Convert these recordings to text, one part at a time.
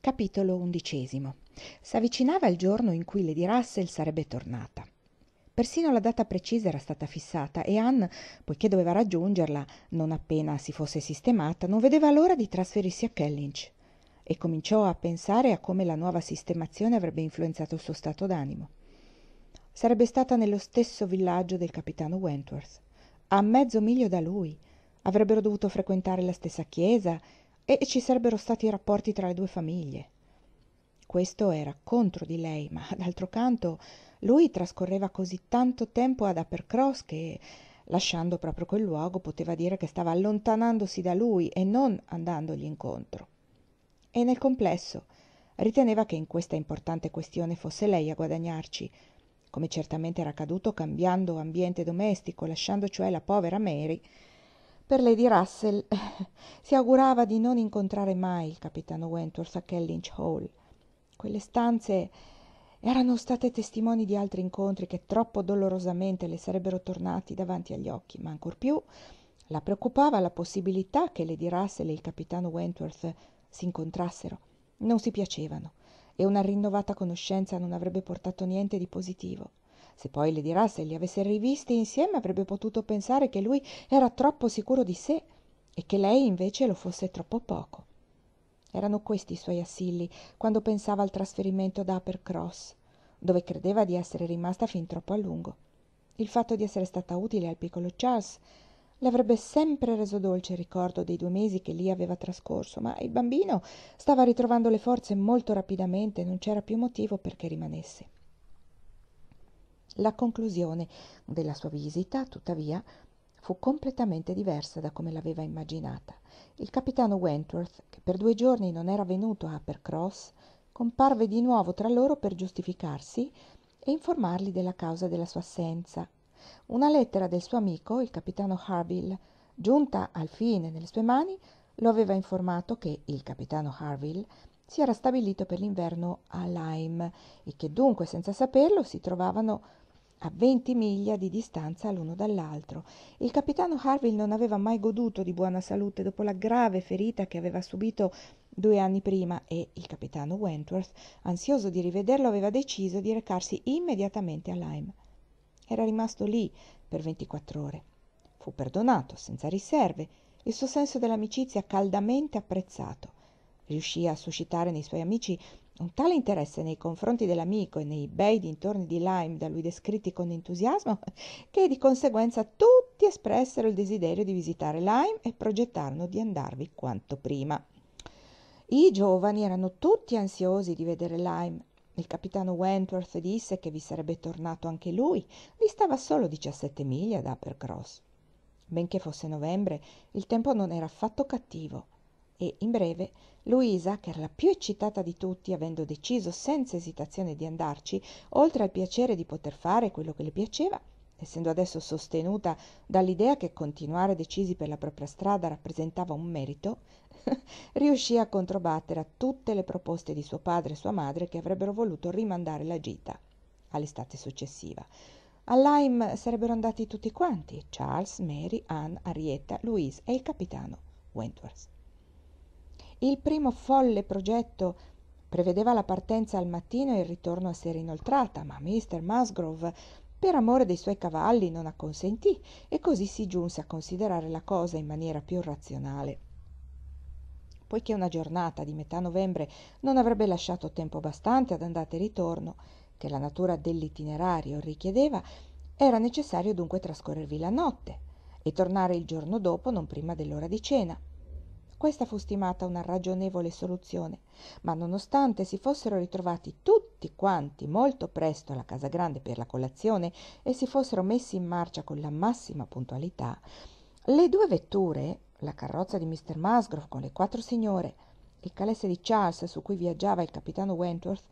Capitolo undicesimo. S'avvicinava il giorno in cui Lady Russell sarebbe tornata. Persino la data precisa era stata fissata e Anne, poiché doveva raggiungerla non appena si fosse sistemata, non vedeva l'ora di trasferirsi a Kellynch e cominciò a pensare a come la nuova sistemazione avrebbe influenzato il suo stato d'animo. Sarebbe stata nello stesso villaggio del capitano Wentworth, a mezzo miglio da lui. Avrebbero dovuto frequentare la stessa chiesa e ci sarebbero stati i rapporti tra le due famiglie. Questo era contro di lei, ma d'altro canto lui trascorreva così tanto tempo ad Upper Cross che, lasciando proprio quel luogo, poteva dire che stava allontanandosi da lui e non andandogli incontro. E nel complesso riteneva che in questa importante questione fosse lei a guadagnarci, come certamente era accaduto cambiando ambiente domestico, lasciando cioè la povera Mary per Lady Russell si augurava di non incontrare mai il capitano Wentworth a Kellynch Hall. Quelle stanze erano state testimoni di altri incontri che troppo dolorosamente le sarebbero tornati davanti agli occhi, ma ancor più la preoccupava la possibilità che Lady Russell e il capitano Wentworth si incontrassero. Non si piacevano e una rinnovata conoscenza non avrebbe portato niente di positivo se poi le dirà se li avesse rivisti insieme avrebbe potuto pensare che lui era troppo sicuro di sé e che lei invece lo fosse troppo poco erano questi i suoi assilli quando pensava al trasferimento da Upper Cross, dove credeva di essere rimasta fin troppo a lungo il fatto di essere stata utile al piccolo Charles le avrebbe sempre reso dolce il ricordo dei due mesi che lì aveva trascorso, ma il bambino stava ritrovando le forze molto rapidamente e non c'era più motivo perché rimanesse. La conclusione della sua visita, tuttavia, fu completamente diversa da come l'aveva immaginata. Il capitano Wentworth, che per due giorni non era venuto a Uppercross, comparve di nuovo tra loro per giustificarsi e informarli della causa della sua assenza. Una lettera del suo amico, il capitano Harville, giunta al fine nelle sue mani, lo aveva informato che il capitano Harville si era stabilito per l'inverno a Lyme e che dunque, senza saperlo, si trovavano a 20 miglia di distanza l'uno dall'altro. Il capitano Harville non aveva mai goduto di buona salute dopo la grave ferita che aveva subito due anni prima e il capitano Wentworth, ansioso di rivederlo, aveva deciso di recarsi immediatamente a Lyme. Era rimasto lì per 24 ore. Fu perdonato, senza riserve, il suo senso dell'amicizia caldamente apprezzato. Riuscì a suscitare nei suoi amici un tale interesse nei confronti dell'amico e nei bei dintorni di Lyme da lui descritti con entusiasmo che di conseguenza tutti espressero il desiderio di visitare Lyme e progettarono di andarvi quanto prima. I giovani erano tutti ansiosi di vedere Lyme. Il capitano Wentworth disse che vi sarebbe tornato anche lui, vi stava solo 17 miglia da Apercross. Benché fosse novembre, il tempo non era affatto cattivo e in breve Luisa, che era la più eccitata di tutti, avendo deciso senza esitazione di andarci, oltre al piacere di poter fare quello che le piaceva, essendo adesso sostenuta dall'idea che continuare decisi per la propria strada rappresentava un merito, riuscì a controbattere a tutte le proposte di suo padre e sua madre che avrebbero voluto rimandare la gita all'estate successiva. All'Aim sarebbero andati tutti quanti, Charles, Mary, Anne, Arietta, Louise e il capitano Wentworth. Il primo folle progetto prevedeva la partenza al mattino e il ritorno a sera inoltrata, ma Mr. Musgrove, per amore dei suoi cavalli, non acconsentì e così si giunse a considerare la cosa in maniera più razionale poiché una giornata di metà novembre non avrebbe lasciato tempo abbastanza ad andata e ritorno, che la natura dell'itinerario richiedeva, era necessario dunque trascorrervi la notte e tornare il giorno dopo non prima dell'ora di cena. Questa fu stimata una ragionevole soluzione, ma nonostante si fossero ritrovati tutti quanti molto presto alla Casa Grande per la colazione e si fossero messi in marcia con la massima puntualità, le due vetture, la carrozza di Mr. Musgrove con le quattro signore, il calesse di Charles su cui viaggiava il capitano Wentworth,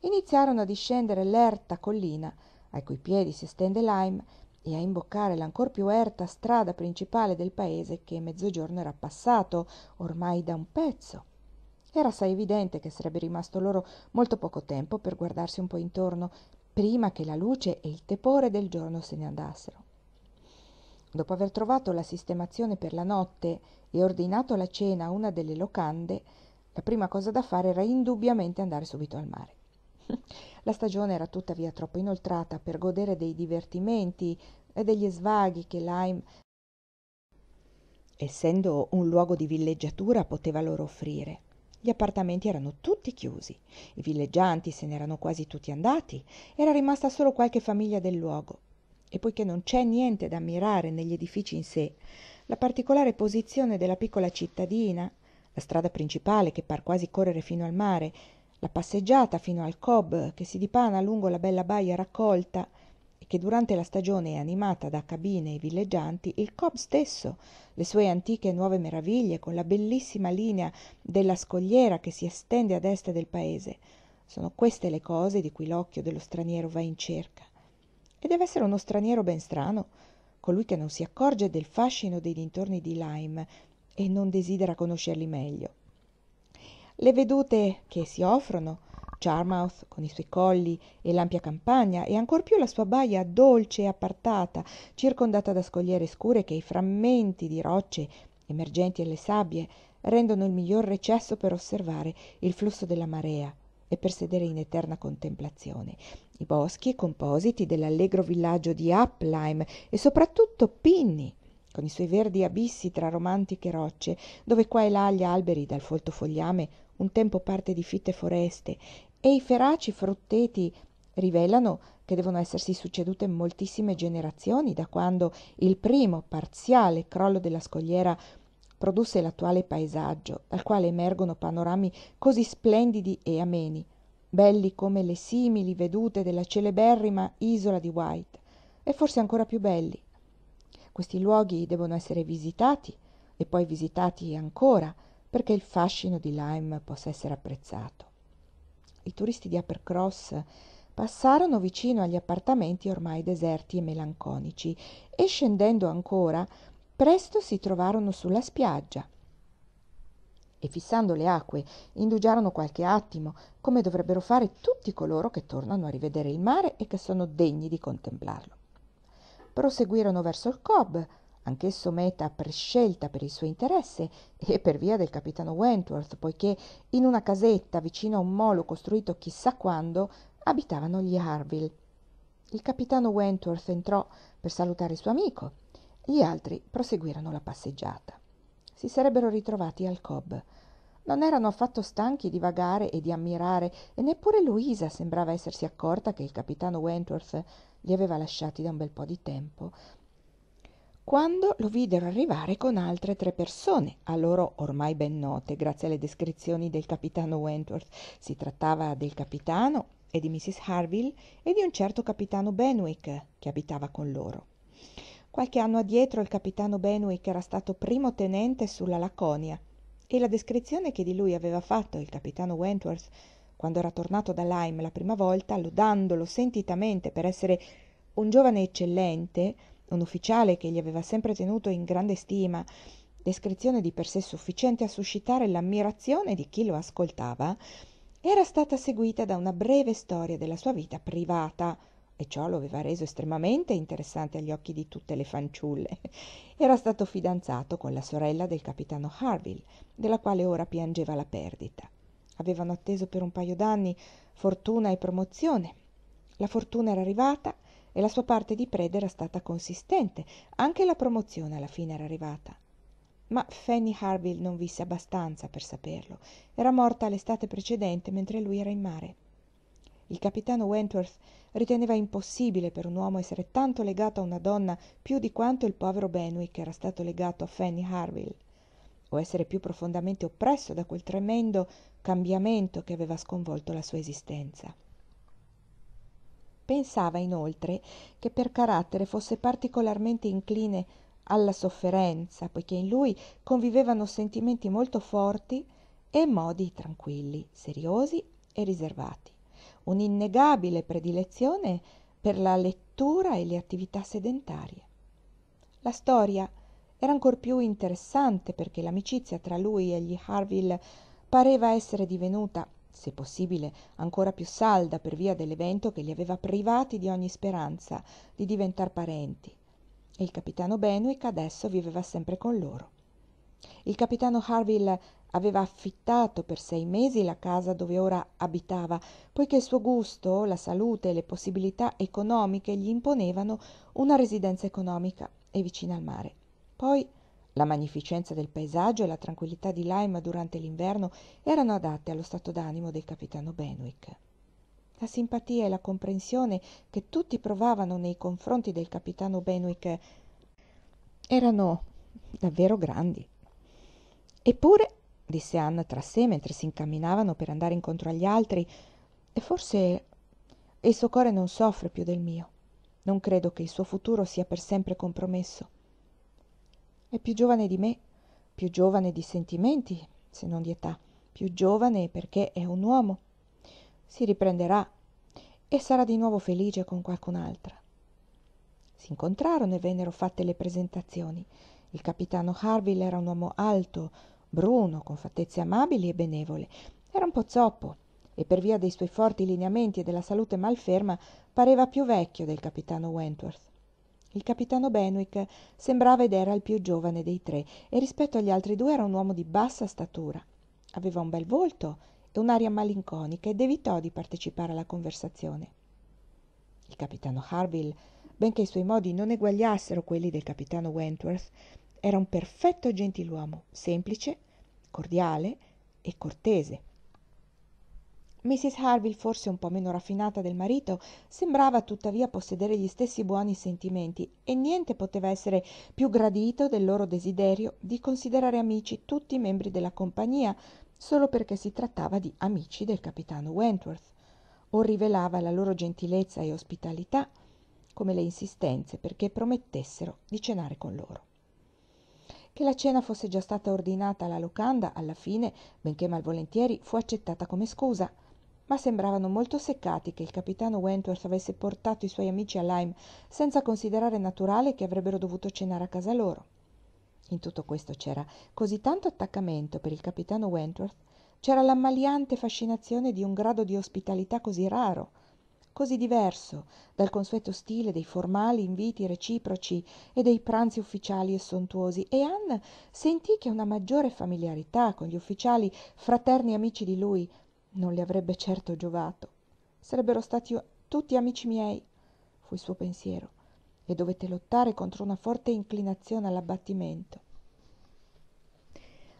iniziarono a discendere l'erta collina ai cui piedi si estende Lyme e a imboccare l'ancor più erta strada principale del paese che mezzogiorno era passato ormai da un pezzo. Era assai evidente che sarebbe rimasto loro molto poco tempo per guardarsi un po' intorno prima che la luce e il tepore del giorno se ne andassero. Dopo aver trovato la sistemazione per la notte e ordinato la cena a una delle locande, la prima cosa da fare era indubbiamente andare subito al mare. La stagione era tuttavia troppo inoltrata per godere dei divertimenti e degli svaghi che Lyme, essendo un luogo di villeggiatura, poteva loro offrire. Gli appartamenti erano tutti chiusi, i villeggianti se n'erano quasi tutti andati, era rimasta solo qualche famiglia del luogo. E poiché non c'è niente da ammirare negli edifici in sé, la particolare posizione della piccola cittadina, la strada principale che par quasi correre fino al mare, la passeggiata fino al cobb che si dipana lungo la bella baia raccolta e che durante la stagione è animata da cabine e villeggianti il cobb stesso le sue antiche e nuove meraviglie con la bellissima linea della scogliera che si estende ad est del paese sono queste le cose di cui l'occhio dello straniero va in cerca e deve essere uno straniero ben strano colui che non si accorge del fascino dei dintorni di lyme e non desidera conoscerli meglio le vedute che si offrono Charmouth con i suoi colli e l'ampia campagna e ancor più la sua baia dolce e appartata, circondata da scogliere scure che i frammenti di rocce emergenti alle sabbie rendono il miglior recesso per osservare il flusso della marea e per sedere in eterna contemplazione. I boschi compositi dell'allegro villaggio di Appleheim e soprattutto Pinni, con i suoi verdi abissi tra romantiche rocce, dove qua e là gli alberi dal folto fogliame un tempo parte di fitte foreste, e i feraci frutteti rivelano che devono essersi succedute moltissime generazioni da quando il primo parziale crollo della scogliera produsse l'attuale paesaggio, dal quale emergono panorami così splendidi e ameni, belli come le simili vedute della celeberrima isola di White, e forse ancora più belli. Questi luoghi devono essere visitati e poi visitati ancora, perché il fascino di Lyme possa essere apprezzato. I turisti di Apercross passarono vicino agli appartamenti ormai deserti e melanconici e scendendo ancora, presto si trovarono sulla spiaggia e fissando le acque indugiarono qualche attimo, come dovrebbero fare tutti coloro che tornano a rivedere il mare e che sono degni di contemplarlo. Proseguirono verso il Cobb, anch'esso meta prescelta per il suo interesse e per via del capitano Wentworth, poiché in una casetta vicino a un molo costruito chissà quando abitavano gli Harville. Il capitano Wentworth entrò per salutare il suo amico. Gli altri proseguirono la passeggiata. Si sarebbero ritrovati al Cobb. Non erano affatto stanchi di vagare e di ammirare, e neppure Luisa sembrava essersi accorta che il capitano Wentworth li aveva lasciati da un bel po' di tempo quando lo videro arrivare con altre tre persone a loro ormai ben note grazie alle descrizioni del capitano wentworth si trattava del capitano e di mrs harville e di un certo capitano benwick che abitava con loro qualche anno addietro il capitano benwick era stato primo tenente sulla laconia e la descrizione che di lui aveva fatto il capitano wentworth quando era tornato da lyme la prima volta lodandolo sentitamente per essere un giovane eccellente un ufficiale che gli aveva sempre tenuto in grande stima, descrizione di per sé sufficiente a suscitare l'ammirazione di chi lo ascoltava, era stata seguita da una breve storia della sua vita privata, e ciò lo aveva reso estremamente interessante agli occhi di tutte le fanciulle. Era stato fidanzato con la sorella del capitano Harville, della quale ora piangeva la perdita. Avevano atteso per un paio d'anni fortuna e promozione. La fortuna era arrivata e la sua parte di preda era stata consistente, anche la promozione alla fine era arrivata. Ma Fanny Harville non visse abbastanza per saperlo. Era morta l'estate precedente mentre lui era in mare. Il capitano Wentworth riteneva impossibile per un uomo essere tanto legato a una donna più di quanto il povero Benwick era stato legato a Fanny Harville, o essere più profondamente oppresso da quel tremendo cambiamento che aveva sconvolto la sua esistenza. Pensava inoltre che per carattere fosse particolarmente incline alla sofferenza, poiché in lui convivevano sentimenti molto forti e modi tranquilli, seriosi e riservati. Un'innegabile predilezione per la lettura e le attività sedentarie. La storia era ancor più interessante perché l'amicizia tra lui e gli Harville pareva essere divenuta se possibile ancora più salda per via dell'evento che li aveva privati di ogni speranza di diventar parenti e il capitano Benwick adesso viveva sempre con loro. Il capitano Harville aveva affittato per sei mesi la casa dove ora abitava, poiché il suo gusto, la salute e le possibilità economiche gli imponevano una residenza economica e vicina al mare. Poi la magnificenza del paesaggio e la tranquillità di Lima durante l'inverno erano adatte allo stato d'animo del capitano Benwick. La simpatia e la comprensione che tutti provavano nei confronti del capitano Benwick erano davvero grandi. Eppure, disse Anna tra sé mentre si incamminavano per andare incontro agli altri, forse il suo cuore non soffre più del mio. Non credo che il suo futuro sia per sempre compromesso è più giovane di me più giovane di sentimenti se non di età più giovane perché è un uomo si riprenderà e sarà di nuovo felice con qualcun'altra s'incontrarono e vennero fatte le presentazioni il capitano harville era un uomo alto bruno con fattezze amabili e benevole era un po zoppo e per via dei suoi forti lineamenti e della salute malferma pareva più vecchio del capitano wentworth il capitano benwick sembrava ed era il più giovane dei tre e rispetto agli altri due era un uomo di bassa statura aveva un bel volto e un'aria malinconica ed evitò di partecipare alla conversazione il capitano harville benché i suoi modi non eguagliassero quelli del capitano wentworth era un perfetto gentiluomo semplice cordiale e cortese mrs harville forse un po meno raffinata del marito sembrava tuttavia possedere gli stessi buoni sentimenti e niente poteva essere più gradito del loro desiderio di considerare amici tutti i membri della compagnia solo perché si trattava di amici del capitano wentworth o rivelava la loro gentilezza e ospitalità come le insistenze perché promettessero di cenare con loro che la cena fosse già stata ordinata alla locanda alla fine benché malvolentieri fu accettata come scusa ma sembravano molto seccati che il capitano Wentworth avesse portato i suoi amici a Lyme senza considerare naturale che avrebbero dovuto cenare a casa loro. In tutto questo c'era così tanto attaccamento per il capitano Wentworth, c'era l'ammaliante fascinazione di un grado di ospitalità così raro, così diverso dal consueto stile dei formali inviti reciproci e dei pranzi ufficiali e sontuosi, e Anne sentì che una maggiore familiarità con gli ufficiali fraterni amici di lui non le avrebbe certo giovato. Sarebbero stati tutti amici miei, fu il suo pensiero, e dovette lottare contro una forte inclinazione all'abbattimento.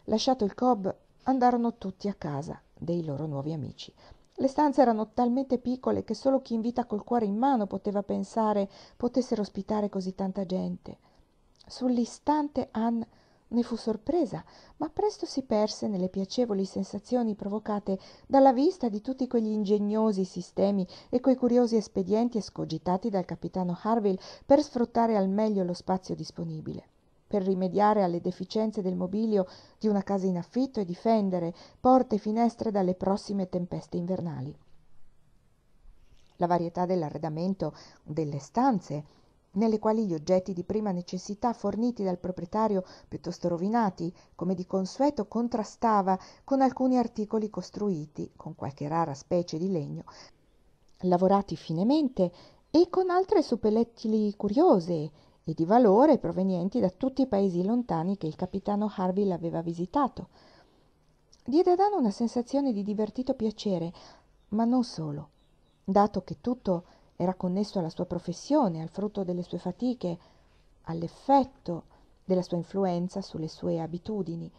Lasciato il cob, andarono tutti a casa dei loro nuovi amici. Le stanze erano talmente piccole che solo chi in vita col cuore in mano poteva pensare potessero ospitare così tanta gente. Sull'istante Anne ne fu sorpresa, ma presto si perse nelle piacevoli sensazioni provocate dalla vista di tutti quegli ingegnosi sistemi e quei curiosi espedienti escogitati dal capitano Harville per sfruttare al meglio lo spazio disponibile per rimediare alle deficienze del mobilio di una casa in affitto e difendere porte e finestre dalle prossime tempeste invernali. La varietà dell'arredamento delle stanze, nelle quali gli oggetti di prima necessità forniti dal proprietario, piuttosto rovinati, come di consueto, contrastava con alcuni articoli costruiti, con qualche rara specie di legno, lavorati finemente, e con altre suppellettili curiose e di valore provenienti da tutti i paesi lontani che il capitano Harville aveva visitato. Diede ad Anna una sensazione di divertito piacere, ma non solo, dato che tutto era connesso alla sua professione, al frutto delle sue fatiche, all'effetto della sua influenza sulle sue abitudini.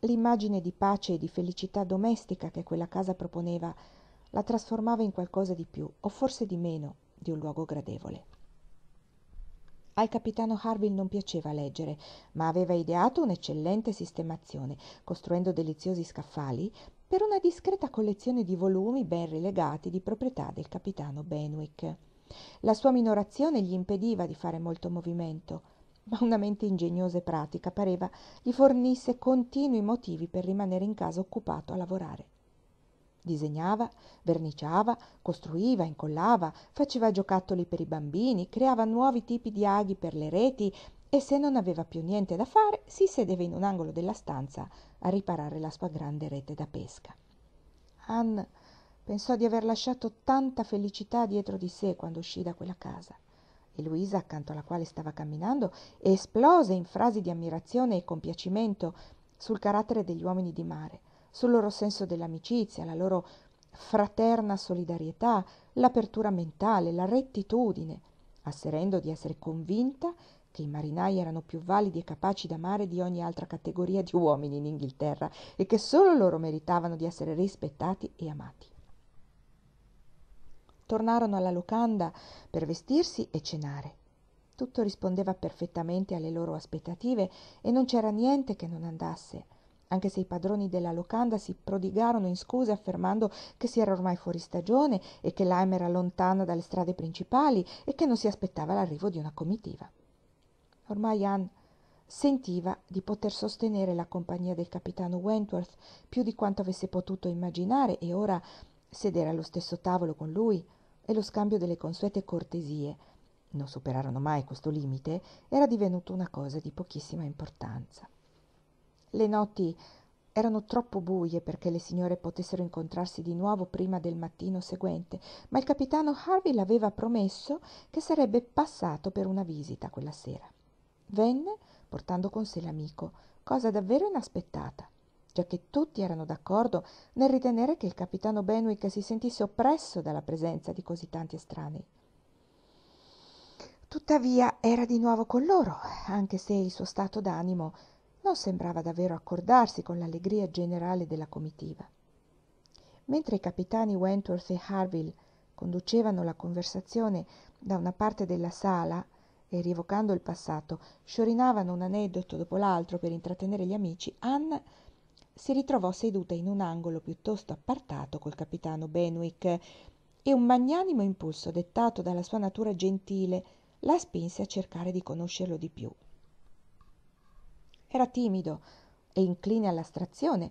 L'immagine di pace e di felicità domestica che quella casa proponeva la trasformava in qualcosa di più, o forse di meno, di un luogo gradevole. Al capitano Harville non piaceva leggere, ma aveva ideato un'eccellente sistemazione, costruendo deliziosi scaffali per una discreta collezione di volumi ben relegati di proprietà del capitano Benwick. La sua minorazione gli impediva di fare molto movimento, ma una mente ingegnosa e pratica pareva gli fornisse continui motivi per rimanere in casa occupato a lavorare. Disegnava, verniciava, costruiva, incollava, faceva giocattoli per i bambini, creava nuovi tipi di aghi per le reti e se non aveva più niente da fare si sedeva in un angolo della stanza a riparare la sua grande rete da pesca. Ann pensò di aver lasciato tanta felicità dietro di sé quando uscì da quella casa e Luisa, accanto alla quale stava camminando, esplose in frasi di ammirazione e compiacimento sul carattere degli uomini di mare, sul loro senso dell'amicizia, la loro fraterna solidarietà, l'apertura mentale, la rettitudine, asserendo di essere convinta che i marinai erano più validi e capaci d'amare di ogni altra categoria di uomini in Inghilterra e che solo loro meritavano di essere rispettati e amati. Tornarono alla locanda per vestirsi e cenare. Tutto rispondeva perfettamente alle loro aspettative e non c'era niente che non andasse, anche se i padroni della locanda si prodigarono in scuse affermando che si era ormai fuori stagione e che Lime era lontana dalle strade principali e che non si aspettava l'arrivo di una comitiva ormai Anne sentiva di poter sostenere la compagnia del capitano wentworth più di quanto avesse potuto immaginare e ora sedere allo stesso tavolo con lui e lo scambio delle consuete cortesie non superarono mai questo limite era divenuto una cosa di pochissima importanza le notti erano troppo buie perché le signore potessero incontrarsi di nuovo prima del mattino seguente, ma il capitano Harville aveva promesso che sarebbe passato per una visita quella sera. Venne portando con sé l'amico, cosa davvero inaspettata, giacché tutti erano d'accordo nel ritenere che il capitano Benwick si sentisse oppresso dalla presenza di così tanti estranei. Tuttavia era di nuovo con loro, anche se il suo stato d'animo non sembrava davvero accordarsi con l'allegria generale della comitiva. Mentre i capitani Wentworth e Harville conducevano la conversazione da una parte della sala e rievocando il passato sciorinavano un aneddoto dopo l'altro per intrattenere gli amici, Ann si ritrovò seduta in un angolo piuttosto appartato col capitano Benwick e un magnanimo impulso dettato dalla sua natura gentile la spinse a cercare di conoscerlo di più. Era timido e incline all'astrazione,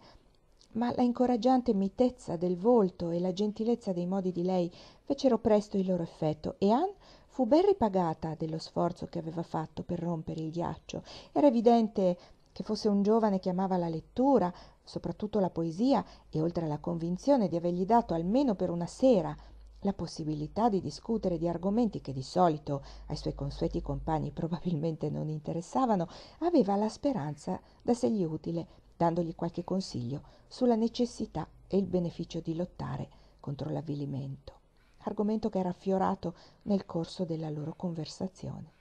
ma la incoraggiante mitezza del volto e la gentilezza dei modi di lei fecero presto il loro effetto e Anne fu ben ripagata dello sforzo che aveva fatto per rompere il ghiaccio era evidente che fosse un giovane che amava la lettura soprattutto la poesia e oltre alla convinzione di avergli dato almeno per una sera la possibilità di discutere di argomenti che di solito ai suoi consueti compagni probabilmente non interessavano, aveva la speranza d'essergli utile, dandogli qualche consiglio sulla necessità e il beneficio di lottare contro l'avvilimento argomento che era affiorato nel corso della loro conversazione.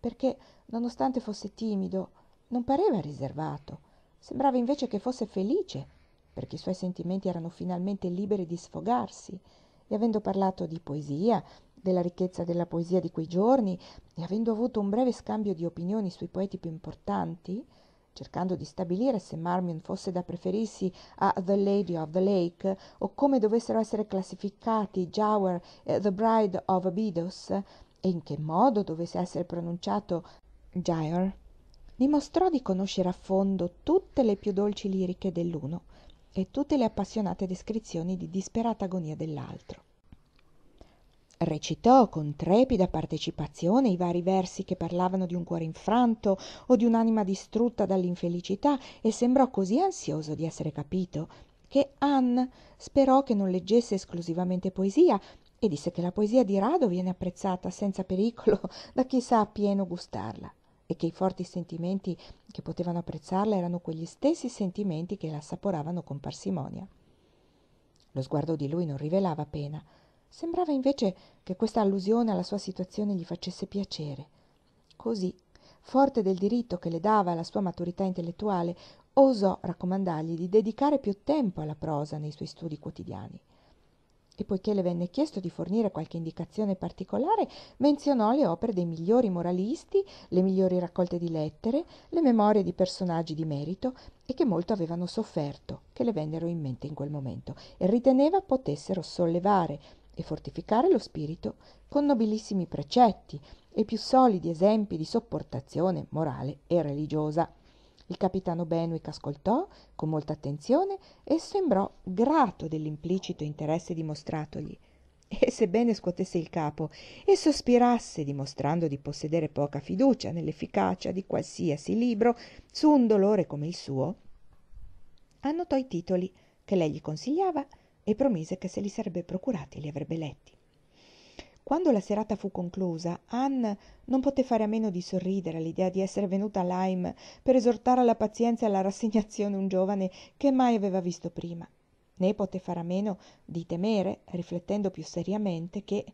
Perché, nonostante fosse timido, non pareva riservato, sembrava invece che fosse felice, perché i suoi sentimenti erano finalmente liberi di sfogarsi, e avendo parlato di poesia, della ricchezza della poesia di quei giorni, e avendo avuto un breve scambio di opinioni sui poeti più importanti, cercando di stabilire se Marmion fosse da preferirsi a The Lady of the Lake o come dovessero essere classificati Giawer e The Bride of Abydos e in che modo dovesse essere pronunciato Gyre, dimostrò di conoscere a fondo tutte le più dolci liriche dell'uno e tutte le appassionate descrizioni di disperata agonia dell'altro recitò con trepida partecipazione i vari versi che parlavano di un cuore infranto o di un'anima distrutta dall'infelicità e sembrò così ansioso di essere capito che Anne sperò che non leggesse esclusivamente poesia e disse che la poesia di rado viene apprezzata senza pericolo da chi sa appieno gustarla e che i forti sentimenti che potevano apprezzarla erano quegli stessi sentimenti che la assaporavano con parsimonia. Lo sguardo di lui non rivelava pena, sembrava invece che questa allusione alla sua situazione gli facesse piacere Così, forte del diritto che le dava la sua maturità intellettuale osò raccomandargli di dedicare più tempo alla prosa nei suoi studi quotidiani e poiché le venne chiesto di fornire qualche indicazione particolare, menzionò le opere dei migliori moralisti, le migliori raccolte di lettere, le memorie di personaggi di merito e che molto avevano sofferto, che le vennero in mente in quel momento, e riteneva potessero sollevare e fortificare lo spirito con nobilissimi precetti e più solidi esempi di sopportazione morale e religiosa. Il capitano Benwick ascoltò con molta attenzione e sembrò grato dell'implicito interesse dimostratogli. E sebbene scuotesse il capo e sospirasse, dimostrando di possedere poca fiducia nell'efficacia di qualsiasi libro su un dolore come il suo, annotò i titoli che lei gli consigliava e promise che se li sarebbe procurati li avrebbe letti. Quando la serata fu conclusa, Anne non poté fare a meno di sorridere all'idea di essere venuta a Lyme per esortare alla pazienza e alla rassegnazione un giovane che mai aveva visto prima, né poté fare a meno di temere, riflettendo più seriamente, che,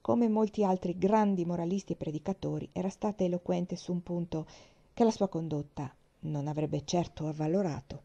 come molti altri grandi moralisti e predicatori, era stata eloquente su un punto che la sua condotta non avrebbe certo avvalorato